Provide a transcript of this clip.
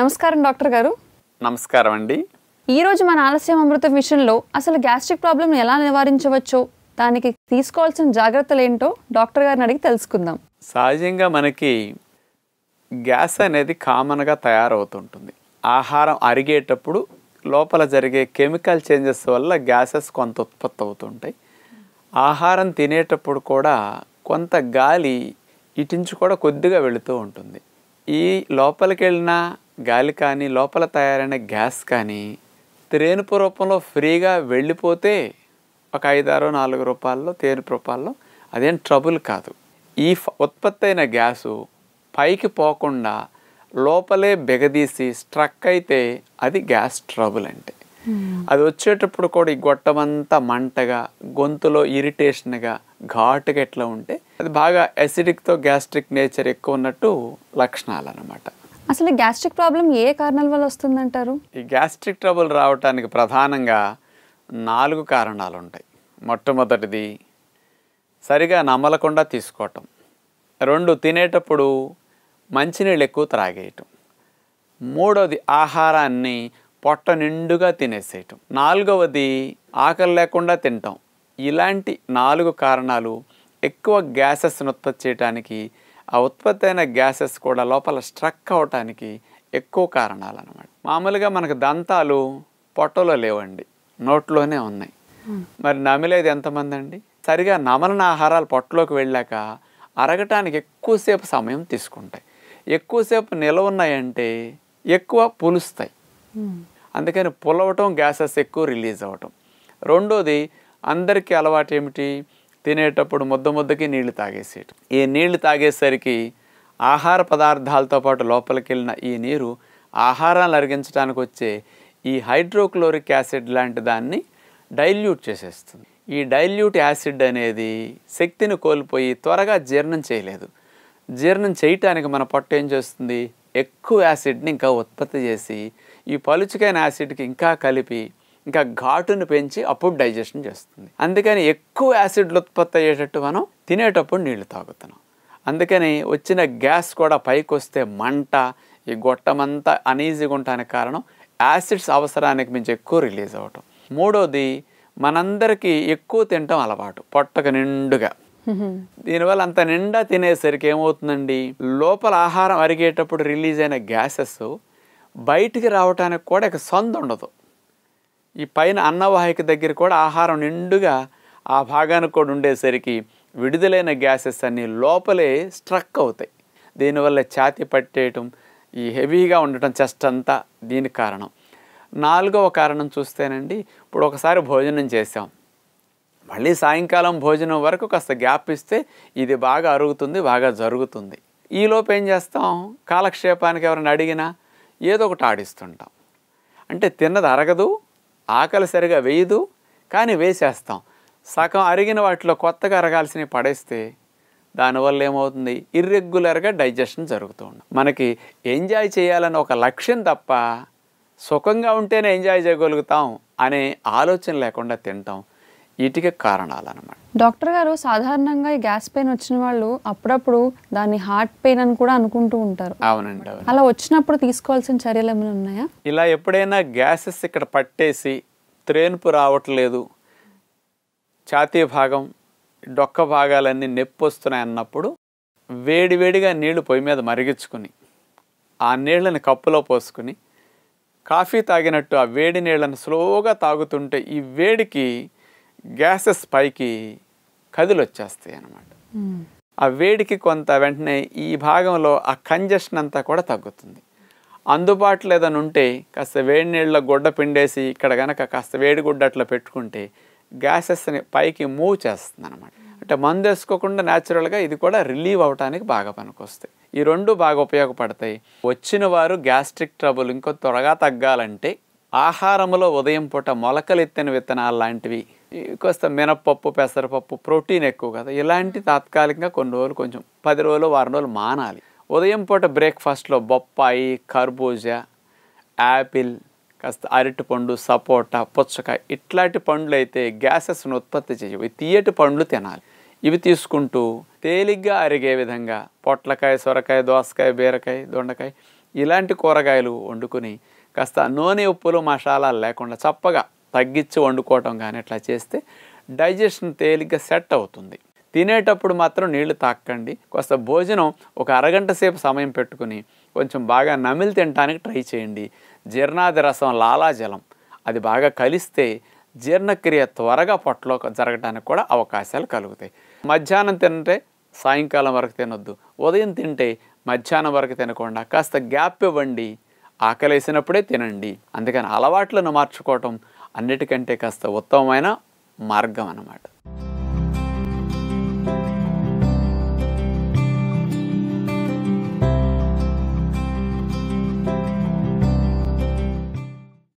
నమస్కారం డాక్టర్ గారు నమస్కారం అండి ఈరోజు మన ఆలస్యం అమృత విషయంలో అసలు గ్యాస్ట్రిక్ ప్రాబ్లం ఎలా నివారించవచ్చో దానికి తీసుకోవాల్సిన జాగ్రత్తలు ఏంటో డాక్టర్ గారిని అడిగి తెలుసుకుందాం సహజంగా మనకి గ్యాస్ అనేది కామన్గా తయారవుతుంటుంది ఆహారం అరిగేటప్పుడు లోపల జరిగే కెమికల్ చేంజెస్ వల్ల గ్యాసెస్ కొంత ఉత్పత్తి అవుతుంటాయి ఆహారం తినేటప్పుడు కూడా కొంత గాలి ఇటించి కూడా కొద్దిగా వెళుతూ ఉంటుంది ఈ లోపలికి వెళ్ళిన గాలి కానీ లోపల తయారైన గ్యాస్ కానీ తేనుపు రూపంలో ఫ్రీగా వెళ్ళిపోతే ఒక ఐదారు నాలుగు రూపాయల్లో తేనుపు రూపాయల్లో అదేం ట్రబుల్ కాదు ఈ ఉత్పత్తి అయిన గ్యాసు పైకి పోకుండా లోపలే బెగదీసి స్ట్రక్ అయితే అది గ్యాస్ ట్రబుల్ అంటే అది వచ్చేటప్పుడు కూడా ఈ గొట్టమంతా మంటగా గొంతులో ఇరిటేషన్గా ఘాటుగా ఎట్లా ఉంటే అది బాగా అసిడిక్తో గ్యాస్ట్రిక్ నేచర్ ఎక్కువ ఉన్నట్టు లక్షణాలు అనమాట అసలు గ్యాస్ట్రిక్ ప్రాబ్లం ఏ కారణాల వల్ల వస్తుందంటారు ఈ గ్యాస్ట్రిక్ ట్రబుల్ రావడానికి ప్రధానంగా నాలుగు కారణాలు ఉంటాయి మొట్టమొదటిది సరిగా నమ్మలకుండా తీసుకోవటం రెండు తినేటప్పుడు మంచినీళ్ళు ఎక్కువ త్రాగేయటం మూడవది ఆహారాన్ని పొట్ట నిండుగా తినేసేయటం నాలుగవది ఆకలి లేకుండా తింటాం ఇలాంటి నాలుగు కారణాలు ఎక్కువ గ్యాసెస్ను ఉత్పత్తి చేయడానికి ఆ ఉత్పత్తి అయిన గ్యాసెస్ కూడా లోపల స్ట్రక్ అవటానికి ఎక్కువ కారణాలు అనమాట మామూలుగా మనకు దంతాలు పొట్టలో లేవండి నోట్లోనే ఉన్నాయి మరి నమిలేది ఎంతమంది అండి సరిగా నమలన ఆహారాలు పొట్టలోకి వెళ్ళాక అరగటానికి ఎక్కువసేపు సమయం తీసుకుంటాయి ఎక్కువసేపు నిలవ ఉన్నాయంటే ఎక్కువ పులుస్తాయి అందుకని పులవటం గ్యాసెస్ ఎక్కువ రిలీజ్ అవ్వటం రెండోది అందరికీ అలవాటు ఏమిటి తినేటప్పుడు ముద్ద ముద్దకి నీళ్లు తాగేసేయటం ఈ నీళ్లు తాగేసరికి ఆహార పదార్థాలతో పాటు లోపలికి వెళ్ళిన ఈ నీరు ఆహారాన్ని అరిగించడానికి వచ్చే ఈ హైడ్రోక్లోరిక్ యాసిడ్ లాంటి దాన్ని డైల్యూట్ చేసేస్తుంది ఈ డైల్యూట్ యాసిడ్ అనేది శక్తిని కోల్పోయి త్వరగా జీర్ణం చేయలేదు జీర్ణం చేయటానికి మన పొట్ట ఏం చేస్తుంది ఎక్కువ యాసిడ్ని ఇంకా ఉత్పత్తి చేసి ఈ పలుచుకైన యాసిడ్కి ఇంకా కలిపి ఇంకా ఘాటును పెంచి అప్పుడు డైజెషన్ చేస్తుంది అందుకని ఎక్కువ యాసిడ్లు ఉత్పత్తి అయ్యేటట్టు మనం తినేటప్పుడు నీళ్లు తాగుతున్నాం అందుకని వచ్చిన గ్యాస్ కూడా పైకి వస్తే మంట ఈ గొట్టమంతా అనీజీగా ఉంటానికి కారణం యాసిడ్స్ అవసరానికి మించి ఎక్కువ రిలీజ్ అవ్వటం మూడోది మనందరికీ ఎక్కువ తినటం అలవాటు పొట్టకు నిండుగా దీనివల్ల అంత నిండా తినేసరికి ఏమవుతుందండి లోపల ఆహారం అరిగేటప్పుడు రిలీజ్ అయిన గ్యాసెస్ బయటికి రావడానికి కూడా ఇక సందు ఉండదు ఈ పైన అన్నవాహిక దగ్గర కూడా ఆహారం నిండుగా ఆ భాగానికి కూడా ఉండేసరికి విడుదలైన గ్యాసెస్ అన్నీ లోపలే స్ట్రక్ అవుతాయి దీనివల్ల ఛాతి పట్టేయటం ఈ హెవీగా ఉండటం చెస్ట్ అంతా దీనికి కారణం నాలుగవ కారణం చూస్తేనండి ఇప్పుడు ఒకసారి భోజనం చేసాం మళ్ళీ సాయంకాలం భోజనం వరకు కాస్త గ్యాప్ ఇస్తే ఇది బాగా అరుగుతుంది బాగా జరుగుతుంది ఈలోపు ఏం చేస్తాం కాలక్షేపానికి ఎవరైనా అడిగినా ఏదో ఒకటి ఆడిస్తుంటాం అంటే తిన్నది అరగదు ఆకలి సరిగా వేయదు కానీ వేసేస్తాం సగం అరిగిన వాటిలో కొత్తగా అరగాల్సినవి పడేస్తే దానివల్ల ఏమవుతుంది ఇర్రెగ్యులర్గా డైజెషన్ జరుగుతూ ఉంటుంది మనకి ఎంజాయ్ చేయాలని ఒక లక్ష్యం తప్ప సుఖంగా ఉంటేనే ఎంజాయ్ చేయగలుగుతాం అనే ఆలోచన లేకుండా తింటాం వీటికి కారణాలు అనమాట డాక్టర్ గారు సాధారణంగా ఈ గ్యాస్ పెయిన్ వచ్చిన వాళ్ళు అప్పుడప్పుడు దాన్ని హార్ట్ పెయిన్ అని కూడా అనుకుంటూ ఉంటారు అవునండి అలా వచ్చినప్పుడు తీసుకోవాల్సిన చర్యలు ఏమైనా ఉన్నాయా ఇలా ఎప్పుడైనా గ్యాసెస్ ఇక్కడ పట్టేసి త్రేనుపు రావట్లేదు ఛాతీ భాగం డొక్క భాగాలన్నీ నొప్పి వస్తున్నాయి అన్నప్పుడు వేడివేడిగా నీళ్లు పొయ్యి మీద మరిగించుకుని ఆ నీళ్ళని కప్పులో పోసుకుని కాఫీ తాగినట్టు ఆ వేడి నీళ్ళని స్లోగా తాగుతుంటే ఈ వేడికి గ్యాసెస్ పైకి కదిలొచ్చేస్తాయి అన్నమాట ఆ వేడికి కొంత వెంటనే ఈ భాగంలో ఆ కంజెషన్ అంతా కూడా తగ్గుతుంది అందుబాటులో ఏదైనా ఉంటే కాస్త వేడి నీళ్ళ గుడ్డ పిండేసి ఇక్కడ కనుక కాస్త వేడి గుడ్డ అట్లా పెట్టుకుంటే గ్యాసెస్ని పైకి మూవ్ చేస్తుంది అనమాట అంటే మందు వేసుకోకుండా న్యాచురల్గా ఇది కూడా రిలీవ్ అవడానికి బాగా పనికొస్తాయి ఈ రెండు బాగా ఉపయోగపడతాయి వచ్చిన వారు గ్యాస్ట్రిక్ ట్రబుల్ ఇంకో త్వరగా తగ్గాలంటే ఆహారంలో ఉదయం పూట మొలకలు ఎత్తిన విత్తనాలు లాంటివి కాస్త మినపప్పు పెసరపప్పు ప్రోటీన్ ఎక్కువ కదా ఇలాంటి తాత్కాలికంగా కొన్ని రోజులు కొంచెం పది రోజులు వారం రోజులు మానాలి ఉదయం పూట బ్రేక్ఫాస్ట్లో బొప్పాయి కర్బూజా యాపిల్ కాస్త అరటి పండు సపోటా పుచ్చకాయ ఇట్లాంటి పండ్లు అయితే గ్యాసెస్ను ఉత్పత్తి చేయవు ఈ తీయటి పండ్లు తినాలి ఇవి తీసుకుంటూ తేలిగ్గా అరిగే విధంగా పొట్లకాయ సొరకాయ దోసకాయ బీరకాయ దొండకాయ ఇలాంటి కూరగాయలు వండుకుని కాస్త నూనె ఉప్పులు మసాలాలు లేకుండా చప్పగా తగ్గించి వండుకోవటం కానీ అట్లా చేస్తే డైజెషన్ తేలిగ్గా సెట్ అవుతుంది తినేటప్పుడు మాత్రం నీళ్లు తాకండి కొంత భోజనం ఒక అరగంట సేపు సమయం పెట్టుకుని కొంచెం బాగా నమిలి తినడానికి ట్రై చేయండి జీర్ణాది రసం లాలాజలం అది బాగా కలిస్తే జీర్ణక్రియ త్వరగా పొట్టలో జరగడానికి కూడా అవకాశాలు కలుగుతాయి మధ్యాహ్నం తింటే సాయంకాలం వరకు తినొద్దు ఉదయం తింటే మధ్యాహ్నం వరకు తినకుండా కాస్త గ్యాప్ ఇవ్వండి ఆకలేసినప్పుడే తినండి అందుకని అలవాట్లను మార్చుకోవటం అన్నిటికంటే కాస్త ఉత్తమమైన మార్గం అన్నమాట